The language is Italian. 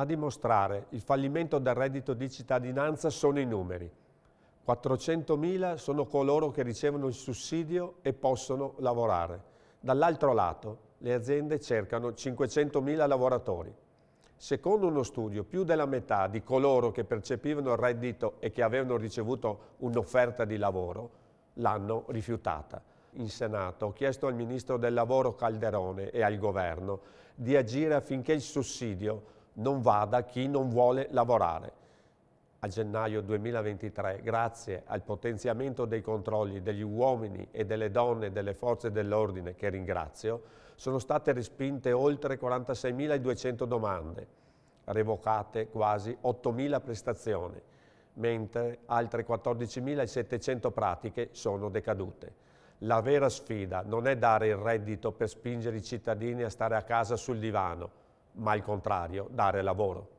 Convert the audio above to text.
A dimostrare il fallimento del reddito di cittadinanza sono i numeri. 400.000 sono coloro che ricevono il sussidio e possono lavorare. Dall'altro lato, le aziende cercano 500.000 lavoratori. Secondo uno studio, più della metà di coloro che percepivano il reddito e che avevano ricevuto un'offerta di lavoro l'hanno rifiutata. In Senato ho chiesto al Ministro del Lavoro Calderone e al Governo di agire affinché il sussidio non vada chi non vuole lavorare. A gennaio 2023, grazie al potenziamento dei controlli degli uomini e delle donne delle forze dell'ordine, che ringrazio, sono state respinte oltre 46.200 domande, revocate quasi 8.000 prestazioni, mentre altre 14.700 pratiche sono decadute. La vera sfida non è dare il reddito per spingere i cittadini a stare a casa sul divano, ma al contrario, dare lavoro.